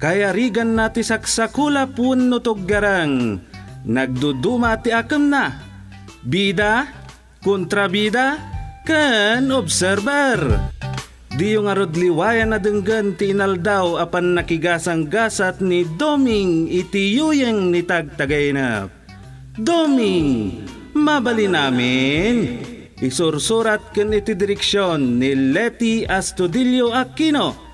Kaya rigan nati saksakula pun nutog Nagduduma ti akam na. Bida, kontrabida, kan observer. Di yung arodliwayan na denggan ti inaldaw apan nakigasang gasat ni Doming iti yuyeng ni tagtagaynap. Doming, mabali namin. Isursurat ken iti direksyon ni Leti Astudillo Aquino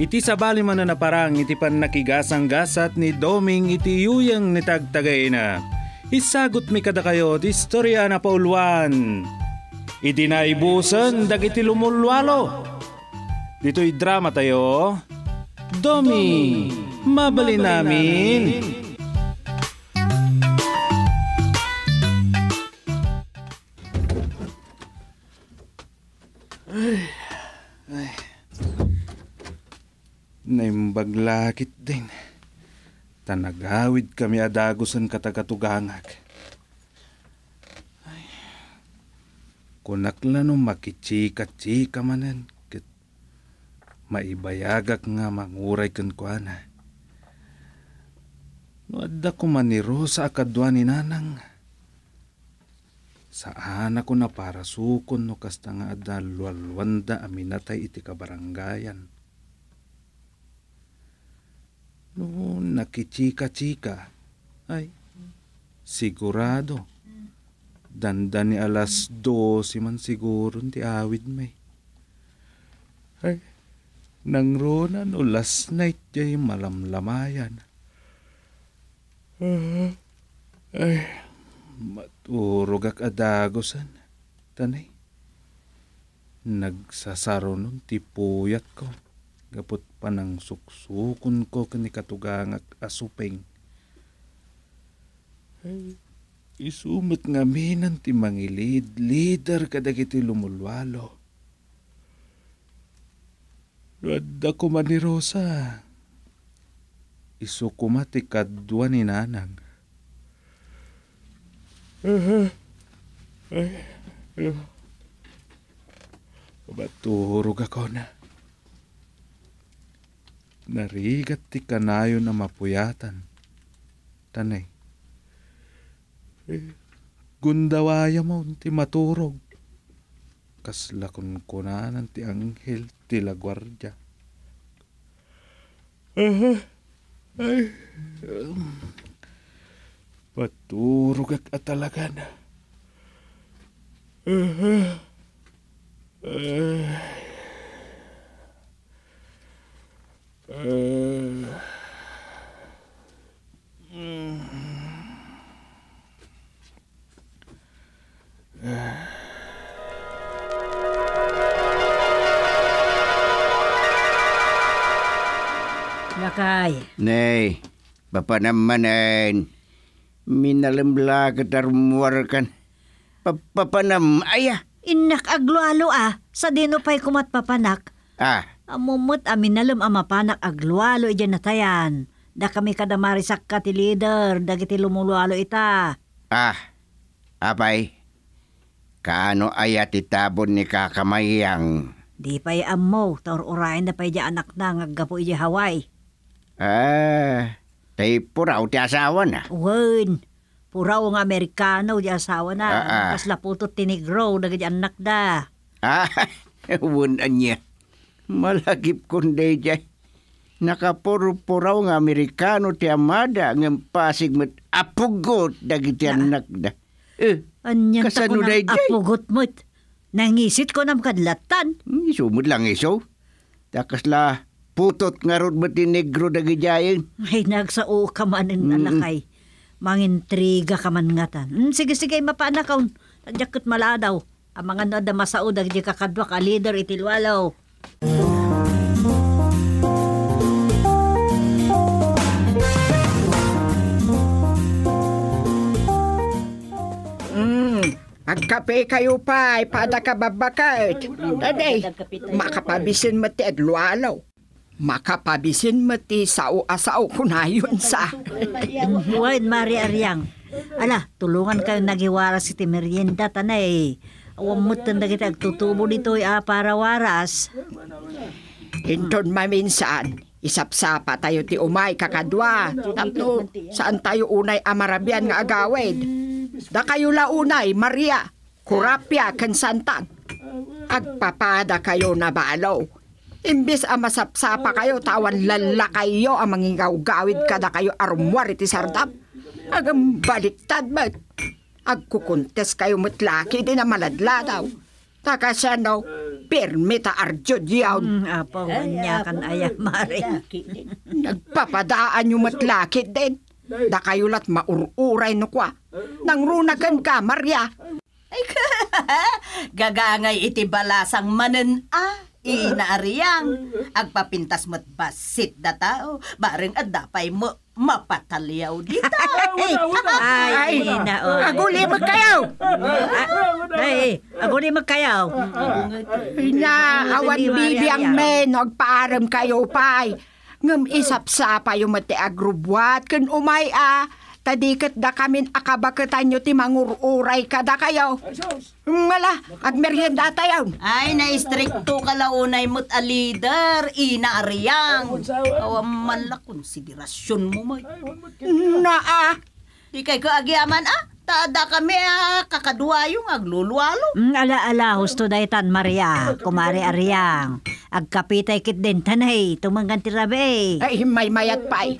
Iti sabali man na naparang iti pan nakigasang gasat ni Doming iti yuyang nitagtagay na. Isagot mi kada kayo ti istorya na paulwan. Iti naibusan dagiti lumulwalo. Dito'y drama tayo. Domi, mabali namin. Ay, ay na imbaglakit din. Tanagawid kami adagosan katagatugangag. Ay, kunakla no makichika-chika manan, kit maibayagak nga manguray kan kuana. Nuadda ko maniro sa akadwa ni nanang. Saan ako na para sukon no kasta nga adalwalwanda aminatay iti kabarangayan noong nakichika-chika, ay sigurado. Danda ni alas 12 man siguro ti awid may. Ay, nang ronan o last night jay malamlamayan. Uh-huh. Ay, maturog ak adagosan. Tanay, nagsasaro nun ti puyat ko gapot pa ng suksukon ko kini katugang asupeng. Hey. Hmm. Isumat nga minan ti mangilid, leader kadagiti lumulwalo. Radda ko man ni Rosa. Isukuma ti kadwa ni nanang. Uh-huh. Ay, ay. Ano? Baturog ako na narigat ti kanayon na mapuyatan. Tanay. Eh, gundawaya mo ti maturog. Kaslakon ko na ti anghel ti lagwardya. Uh-huh. Ay. Um, paturog at atalagan. Uh-huh. Ah, ay. Lakay. Nay, papa naman ay minalimla katarmuwarkan. Papa naman, aya. Inak aglalo ah, sa dinopay kumat papanak. Ah, Amumot aminalum amapanak agluwalo iyan natayan. Da kami kadamarisak ka ti leader, dagiti lumulualo ita. Ah, apay, kaano ayat itabon ni kakamayang? Di pa'y ammo, taururain na pa'y di anak na ngagapo iya Hawaii. Ah, tay puraw ti asawa na. Wen, puraw ang Amerikano di asawa na. Ah, ah. Kas laputot tinigro, dagiti anak da. Ah, wun anya. Malagip kundi jay. Nakapurupuraw nga Amerikano ti amada ng pasig met apugot dagiti anak da. Eh, Anyang tako ng apugot mo't. Nangisit ko ng kadlatan. Hmm, sumod lang iso. Takas la putot nga rod ni negro dagijayin. Eh. Ay, nagsao ka man ang hmm. nanakay. Mm. Mangintriga ka man ngatan. Hmm, sige, sige, mapaanakaw. Nagyakot mala daw. Ang mga nadamasao dagdi kakadwa ka leader itilwalaw. Mm, Agkape kayo pa, ipada ka babakit. Daday, makapabisin mo ti adlualaw. Makapabisin mo ti sao-asaw kunayon sa. Huwag, Mari Aryang. Ala, tulungan kayo nagiwara si Timerienda tanay. Eh. Awamot na kita agtutubo dito ya eh, ah, para waras. Hinton maminsan, isapsapa tayo ti umay kakadwa. Tapno, saan tayo unay amarabian nga agawid? Da kayo launay, Maria, kurapya, kansantag. Agpapada kayo na balaw. Imbis ang masapsapa kayo, tawan lala kayo ang mangingaw-gawid kada kayo armuar iti sardap. Agam baliktad Agkukuntes kayo mutlaki din na maladla daw. Takasano, permita arjod yaw. Mm, apo, wanya kan ayamarin. Nagpapadaan yung matlaki din. Da kayo lat maururay no kwa. Nang runagan ka, Maria. Ay gagangay iti balasang manan ah. Inaariyang, agpapintas mo't basit da tao, bareng adapay mo mapataliyaw dito. Ay, na o. Oh. Aguli magkayaw! Ay, aguli magkayaw. Na, awan bibi ang men, nagpaaram kayo, pay. Ngam isap-sapa yung mati agrubwat, kan umay ah. Tadikat da kamin akabakatan nyo ti mangururay ka da kayo. Mala, at merienda tayon. Ay, na-stricto ka launay mo't a leader, ina Ariang. Ikaw ang mala mo, may. Naa. Di kay ko agiaman, ah. Taada kami, ah, kakaduwayong agluluwalo. Mm, ala, ala, husto daytan, Maria. Kumari Ariang, Agkapitay kit din tanay, tumanggan ti rabe. Ay, may mayat pa eh.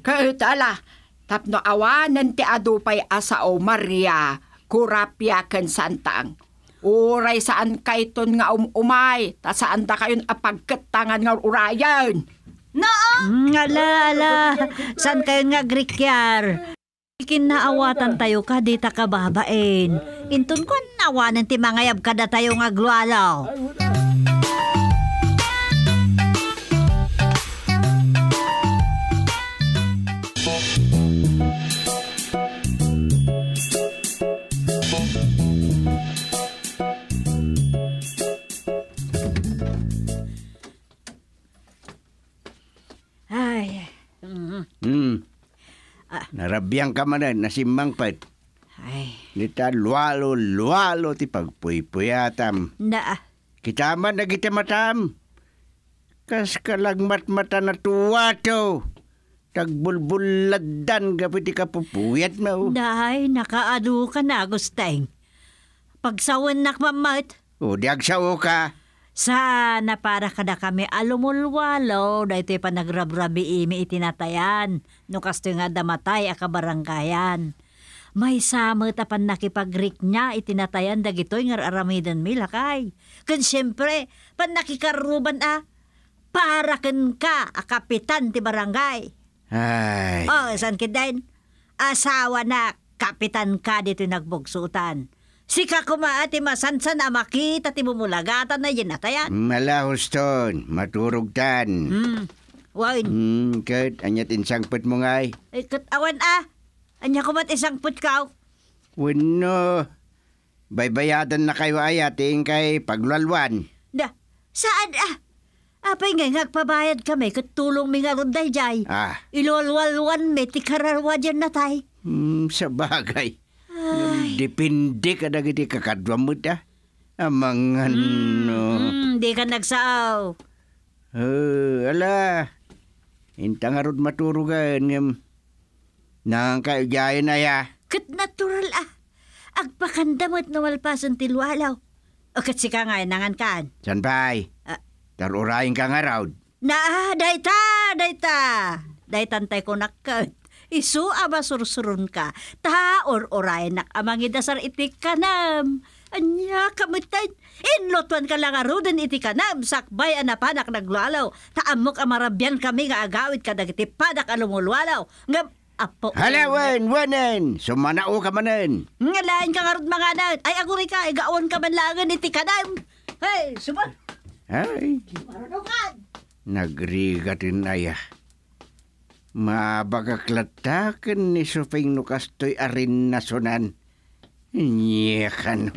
Kahit ala, Tapno awanan ti adupay asao Maria, kurapyaken santang. Uray saan kayton nga umumay, ta saan da kayon apagketangan nga urayan. Naa! Mm, ala, ala, saan kayon nga grikyar? Kinaawatan tayo ka, di ta kababain. Intun ko nawanan ti mangayab kada tayo nga glwalaw. Ah. Narabiang ka man eh, eh. na nasimbang ah. pat. Ay. Nita luwalo, luwalo ti pagpuypuyatam. Na. Kita man na kita matam. Kas kalagmat mata na tuwato. Tagbulbuladan gabi ti kapupuyat mo. Dahay, nakaado ka na, Agusteng. Pagsawan nak mamat. O, di agsawo ka. Sana para kada kami alumulwalo, dahito pa nagrabrabi imi eh, itinatayan, no kasto nga damatay akabarangkayan. May samot apan nakipagrik niya itinatayan dagitoy nga aramidan mi lakay. Kun siyempre, pan nakikaruban a, ah, para ken ka akapitan ah, ti barangay. Ay. Oh, san kidain? Asawa na kapitan ka dito nagbugsutan Sika kuma ati masansan amakita ti mumulagatan na yan natayan. Mala, Huston. Maturog tan. Hmm. Wain. Hmm, kat, anyat insangput mo ngay. Ay, eh. eh, kat awan ah. Anya kumat isangput kao. Oh. Wano. Baybayatan na kayo ay ating kay paglalwan. Da, saan ah? Apay nga ngagpabayad kami katulong mi nga runday jay. Ah. Ilwalwalwan me ti kararwa dyan na tay. Hmm, sa bagay. Depende ka dagiti kakadwa mo ta. Amang ano. Mm, di ka nagsaaw. Uh, ala. Intang arod maturo ka. Nang kayujayan na ya. Kat natural ah. Agpakandamot na walpasan tilwalaw. O kat si ka nga nangan kaan. Sanpay. Uh, ah. Tarurain ka nga raud. Na, dayta, dayta. Daytantay ko nakkaut. Isu aba sursurun ka. Ta or oray nak amangidasar iti kanam. Anya kamitan. Inlotuan ka lang arudan iti kanam. Sakbay anapanak Ta amok amarabyan kami nga agawid ka dagiti padak alumulwalaw. Nga apo. Halawan, wenen. sumanao ka manan. Ngalaan ka ngarod mga anan. Ay, aguri ka, igawan ka man langan, iti ka Hey, suman. Ay. Nagrigatin ay Mabagaklatakan ni Sofing nukastoy arin nasunan. Nyekan.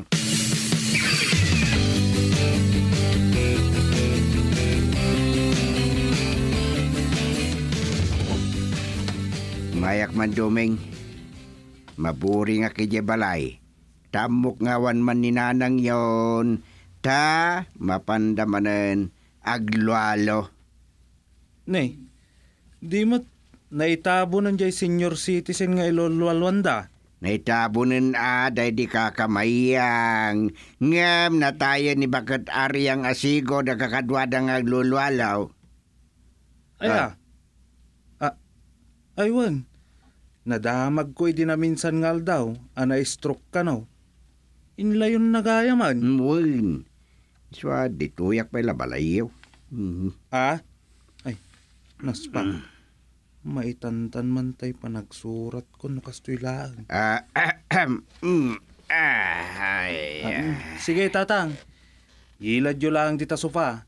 Mayak man duming, maburi nga kije balay. Tamok ngawan man ni nanang yon, ta mapandamanen aglualo. Nay, di mat naitabunan jay senior citizen nga ilolwalwanda. Naitabunan a ah, day di kakamayang. Ngam na tayo ni bakat ariyang asigo da kakadwada nga lulwalaw. Aya. Ah. ah. Aywan. Nadamag ko'y dinaminsan ngal daw, ana stroke ka no. Inlayon na gaya man. Mwen. Swa, dituyak pa'y labalayaw. Mm-hmm. Ah? Ay, naspa. Mm. Maitantan man tay panagsurat ko ah, mm, ah, ah. Mm. no kastoy lang. Ah, ahem. Mm, ah, ay, ah. Sige, tatang. Gilad yo lang dita sofa.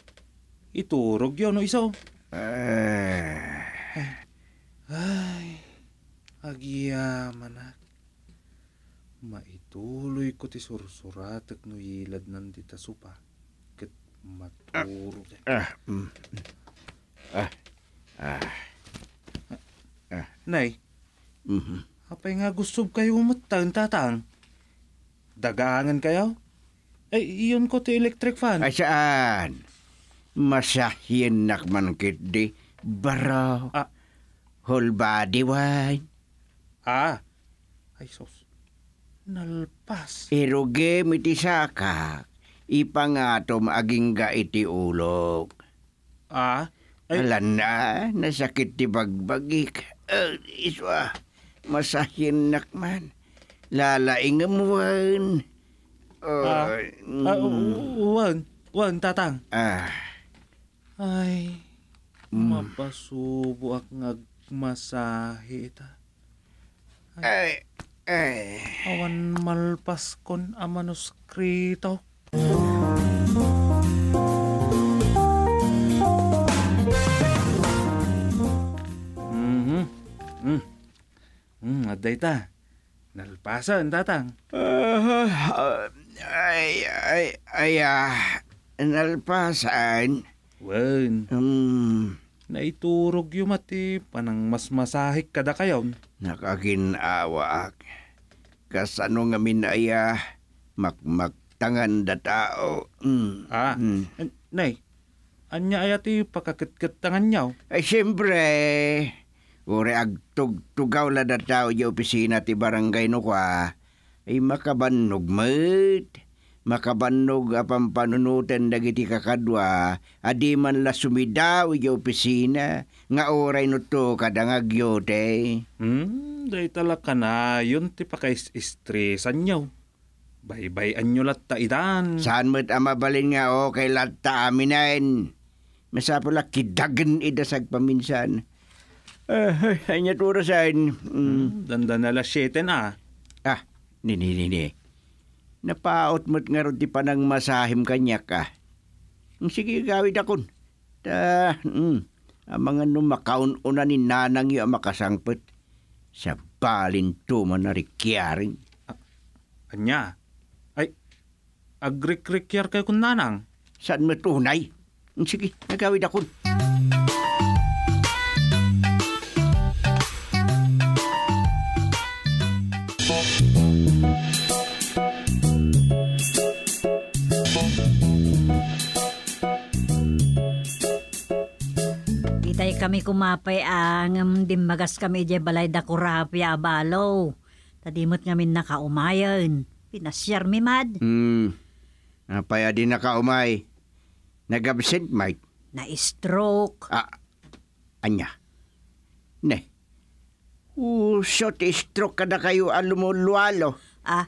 Iturog yo no iso. Ah. Ay. Ay. Agiyaman ak. Maituloy ko ti sursuratag no ilad nan dita sopa. Kat maturo. Ah. Ah. Mm. ah. ah. Ah. Nay, mm-hmm. apay nga gusto kayo umatang tatang. Dagaangan kayo? Ay, eh, iyon ko ti electric fan. Ay, saan? Masahin nakman kit di. Ah. Whole body wine. Ah. Ay, sos. Nalpas. Iruge miti sakak. Ipangatom aging ga iti ulog. Ah? Ay... Alan na, ah, nasakit ti bagbagik. Uh, iswa, masahin nakman. Lalaing amuan. Uh, ah, ah, mm. uwan, uwan, tatang. Ah. Ay, mm. mapasubo ak ngagmasahe ta. Ay, ay. ay. Awan malpas kon a manuskrito. Mm. Mm. Mm, aday ta. Nalpasa ang tatang. Uh, uh, ay, ay, ay, ah, nalpasan. Wen. Um, naiturog yung mati, panang mas masahik kada kayon. Nakakinawa. Kasano nga minaya, ah, makmaktangan da tao. Mm. Ah, mm. nay, anya ayati pakakit tangan niyaw? Ay, siyempre. Uri agtog tugaw la dataw di opisina ti barangay no kwa, ay makabannog mat. Makabannog apang panunutan dagiti kakadwa, adi man la sumidaw di opisina, nga oray no to kadangag yote. Hmm, dahi talaka na, yun ti pakais-istresan nyo. Bye-bye anyo latta idan. Saan mo't amabalin nga o kay latta aminain. Masapula kidagan idasag paminsan ingat eh, muna sa akin. Mm. Danda na las 7 na. Ah, ah ni ni ni ni. Napaot mo't nga ron di pa nang masahim kanya ka. Ah. Mm, sige, gawin akon. Ta, mm, ang mga numakaon una ni nanang yung makasangpet. Sa balin to man narikyaring. Ah, anya? Ay, agrikrikyar kayo kung nanang? Saan matunay? Mm, sige, nagawin akon. Sige. Itay kami kumapay ang um, dimbagas kami di balay da kurapya abalaw. Tadimot kami nakaumayan. Pinasyar mi mad. Hmm. Napaya din nakaumay. Nag-absent, Mike. Na-stroke. Ah, anya. Ne. Uh, shot stroke na kayo alumulualo. Ah, ah?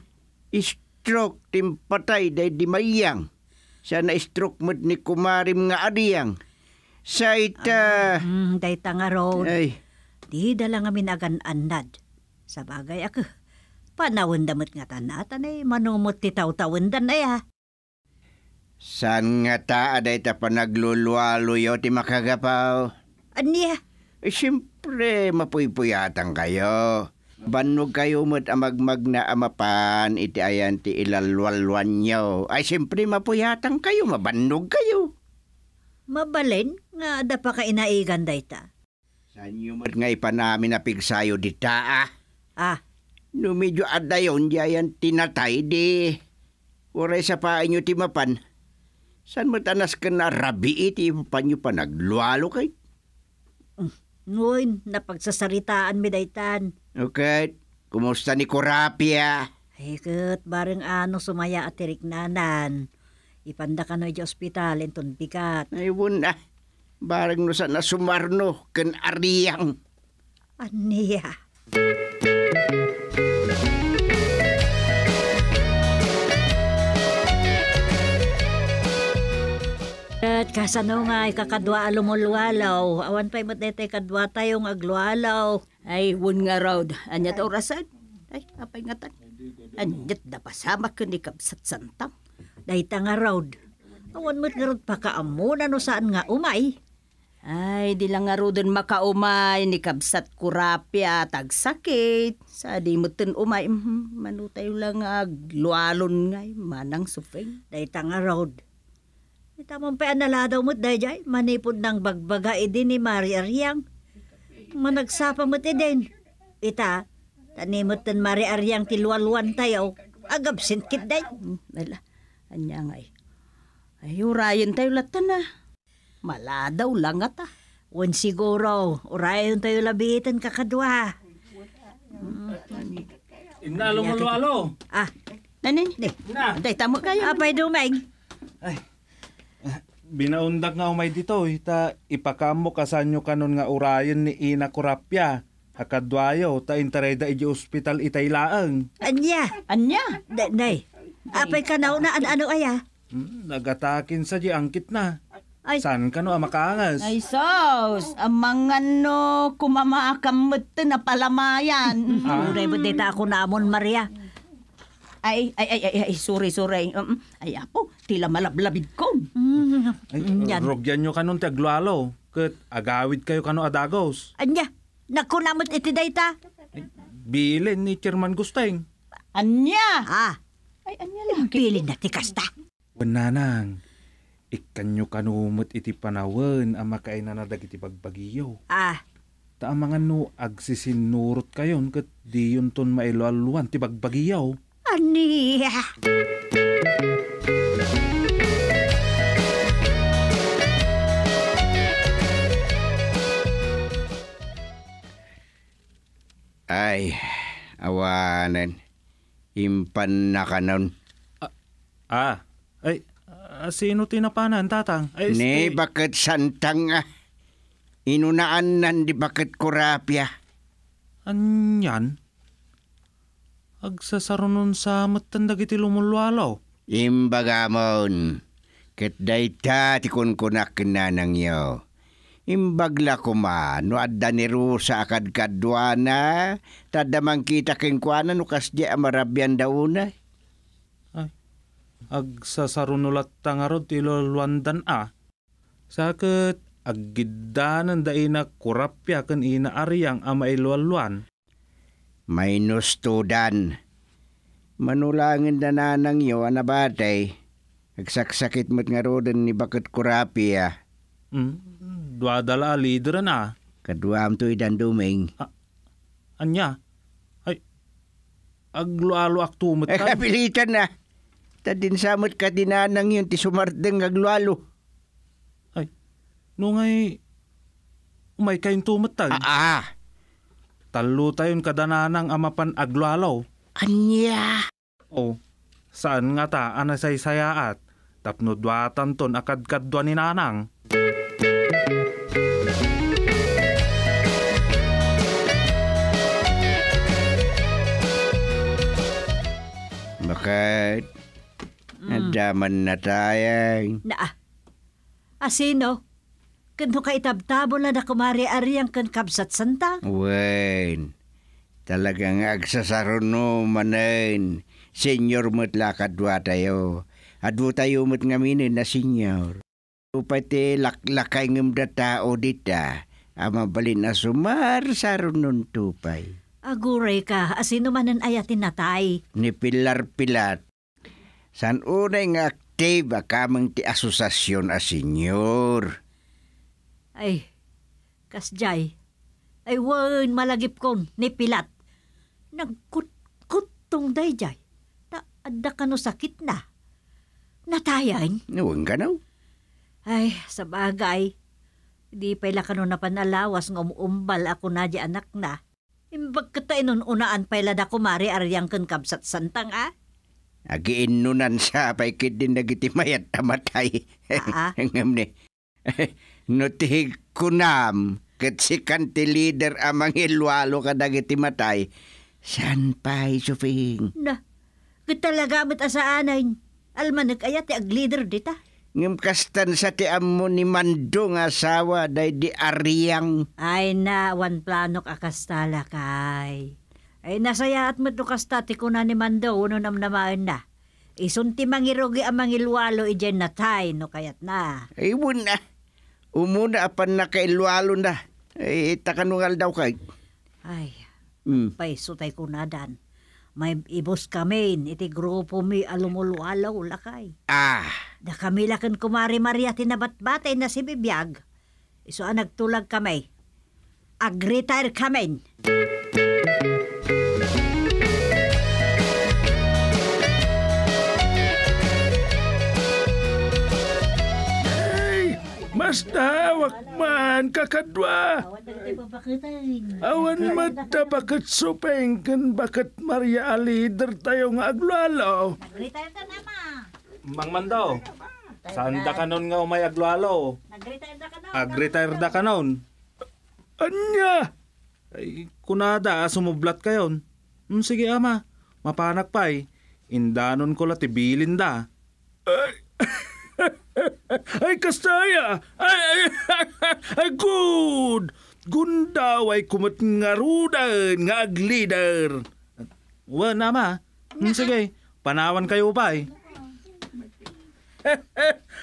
Stroke timpatay day di mayang. Sana stroke mo't ni kumarim nga adiyang sa ita... Ano? Um, ah. mm, day tangaron. Ay. Di dala nga minagan anad. Sa bagay ako, panawon damit nga tanatan ay eh. manumot ti taw dan ay ha. Eh, ah. Saan nga ta aday ta pa nagluluwaluyo ti makagapaw? Aniya? Ah. Eh, siyempre, mapuypuyatan kayo. Banog kayo mo't amagmag na amapan, iti ayan ti ilalwalwan nyo. Ay, siyempre, mapuyatan kayo, mabanog kayo. Mabalen nga ada pa ka inaigan dayta. San yumot nga ipanami na pigsayo dita ah. Ah. No medyo adayon diyan tinatay di. Uray sa pa inyo timapan. San matanas ka na rabi iti eh, panyo pa nagluwalo kay? Mm, noon, napagsasaritaan mi daytan. Okay, kumusta ni Korapia? Ah? Hikot, bareng ano sumaya at tiriknanan. Ipanda ka no iti ospital, enton bikat. Ayun na. Barang no sana sumarno, ken ariyang. Aniya. At kasano nga ay alumulwalaw. Awan pa'y matete kadwa tayong aglualaw. Ay, won nga raw. Anya to orasan? Ay, apay nga tan. Anyat na pasama ni Kapsat Santam. Dayta nga road. Awan mo't nga road pakaamo na no saan nga umay. Ay, di lang nga road makaumay, ni kabsat kurapya, tagsakit. Sa di mo tin umay, mm, manutay lang ag, lualon nga, eh, manang sufeng. Dayta nga road. Itamang pa analadaw mo't dayjay, eh, manipod ng bagbaga idin eh, ni Maria Ariang. Managsapa mo't idin. Ita, tanimot tan Mari Ariang tilualwan tayo, agabsent kit day. Mm, ala, Anya ngay. Ay, urayan tayo lata na. Maladaw lang ata. Un siguro, urayan tayo labitan kakadwa. Mm. Inalo mo lualo. Ah, nanin, di. Na. Antay, tamo kayo. Apay dumeg. Ay, binaundak nga umay dito, ita eh. ipakamo kasanyo kanon nga urayan ni Ina Kurapya. Hakadwayo, ta intereda iji ospital itay laang. Anya, anya. Day, day. Apay ka nauna, an ano aya? Ah? Hmm, nagatakin sa di angkit na. Ay. San ka no ah, makaangas? Ay sos, amang ano, kumamakamot na palamayan. Ah. Uray mo dita ako namon, Maria. Ay, ay, ay, ay, ay, sorry, sorry. Um, ay, apo, tila malablabid ko. Mm-hmm. Mm. Ay, rogyan nyo kanon ti aglualo. Kat agawid kayo kano adagos. Anya, nakunamot iti dayta. Bilin ni Chairman Gusteng. Anya! Ah, ay, anya lang. Pilin na ti kasta. Wananang, ikanyo kanumot iti panawen ang makainan na dagiti pagbagiyo. Ah. Ta no, agsisinurot kayon kat di yun ton mailualuan ti pagbagiyaw. Aniya. Ay, awanen. Impan na kanon. Ah, ah, ay, uh, sino tinapanan, tatang? Ay, ne, stay. bakit santang ah? Inunaan nan di bakit kurapya? Anyan? Agsasarunon sa matandag iti lumulwalaw. Imbagamon, kat day ta tikon kunak na nang yaw. Imbagla kuma, no adda ni Rusa akad kadwana, tadda kita kita kuana no kasdi amarabyan dauna. Ay, agsasarunulat tangarod tilo luandan a. Sakit, aggidanan da ina kurapya kan ina ariyang ama ilualwan. May nustudan. Manulangin da nanang iyo, anabatay. Nagsakit mo't nga ni bakit kurapya. Mm, dua dala lidra na. Kedua am tu idan duming. A, anya? Ay, aglualuak tumot tayo. Eh, kapilitan na. Tadin samot ka dinanang yun, ti sumardeng aglualo. Ay, nungay, umay kain tumot tayo. Ah, ah. Talo tayon kadananang amapan aglualaw. Anya? Oh, saan nga ta anasay sayaat? Tapno duatan ton akadkadwa ni nanang. Bakit? Nadaman na tayang. Naa. Asino? Kano ka itabtabo na na kumari-ari ang kabsat santa? Wen, talagang agsasaron no manen. Senyor mo't lakadwa tayo. Adwo tayo mo't ngaminin na senyor. Upate laklakay ngam da tao dita. Ama balin na sumar saron tupay. Aguray ka, asino manan ayatin natay. Ni Pilar Pilat, san unay nga aktive kamang ti asosasyon a senyor. Ay, kasjay, ay wan malagip kon ni Pilat. Nagkutkutong dayjay, taadda ka no sakit na. Natayan? Nuwang ka naw. Ay, sabagay, di pala ka no napanalawas ng umumbal ako na di anak na Imbag kita inununaan pa ilada da mari aryang kan kabsat santang ah. Agiinunan sa pay kid din nagiti mayat tamatay. Ah. ah. Ngam ni. Nutihig kunam ket si kanti leader amang ilwalo ka dagiti matay. San pay sufing? Na, kita lagamit asaanay. Almanak ayat ag leader dita. Ngim kastan sa ti amo ni Mando nga asawa day di ariyang. Ay na, wan planok akastala kay. Ay nasaya at kasta ti kuna ni Mando uno nam namaan na. Isunti mangirugi ang mangilwalo ijen na tay no kayat na. Ay wun na. Umuna apan nakailwalo na. Ay takanungal daw kay. Ay, mm. paiso tay kunadan may ibos kami, iti grupo mi alumulualaw ah, lakay. Ah! Da kami lakan kumari Maria tinabatbatay na si Bibiyag. Iso ang nagtulag kami. Agretire kami. Agretire kami. Oras na, wakman, kakadwa. Awan mata bakit supeng kan bakit Maria Alider tayo nga aglwalo. Nagrita ka Mang Mando, saan da ka nun nga umay aglwalo? Agretire da ka nun. Anya! Ay, kunada, sumublat kayon. Mm, sige ama, mapanak pa eh. Indanon ko la tibilin da. Ay! ay kastaya! Ay, ay, ay good! Gundaw ay kumat nga rudan nga ag leader. Wa na ma. Hmm, sige, panawan kayo pa eh.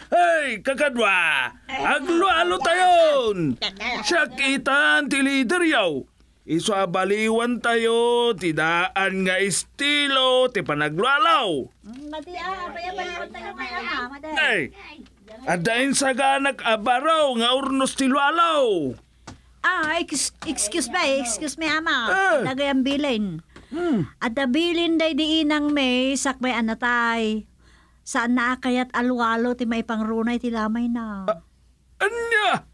Hey, kakadwa! Aglualo tayon! Siya kita anti-leader yaw! iso abaliwan tayo, tidaan nga estilo, ti panaglalaw. Mati ah, abaya baliwan tayo kaya ha, maday. Ay, adain sa ganak abaraw nga urnos ti lualaw. Ah, excuse, me, excuse me, ama. Ah. Lagay ang bilin. Hmm. At abilin day diin ang may sakbay anatay. Saan na kayat alwalo ti may pangrunay ti lamay na. Ah, anya!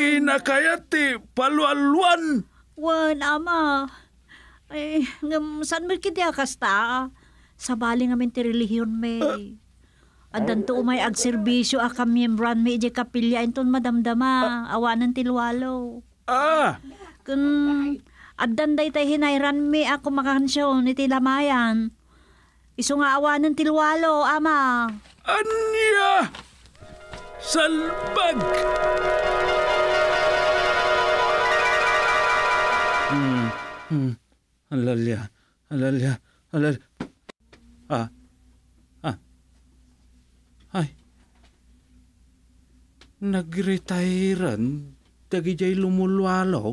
Di na kayat ti palualuan! Wan, ama. Ay, ngam, saan mo kiti kasta? Sa bali nga ti relihiyon me. Ah. Adan to umay ag serbisyo a ah, kamyembran me ije kapilya inton madamdama. Ah. Awanan tilwalo. Ah! Kun, adan day tay hinayran me ako makansyon ni tilamayan. Iso nga awanan tilwalo, ama. Anya! Salbag! Salbag! Hmm. Halal ya. Halal ya. Halal. Ah. Ah. Ay. Nagretairan. Dagijay lumulwalaw.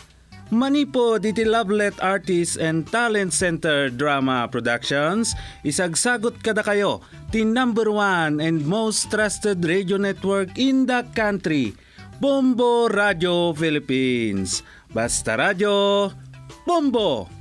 Manipo diti Lovelet Artists and Talent Center Drama Productions, isagsagot kada kayo ti number one and most trusted radio network in the country, Bombo Radio Philippines. Basta Radio, Bombo!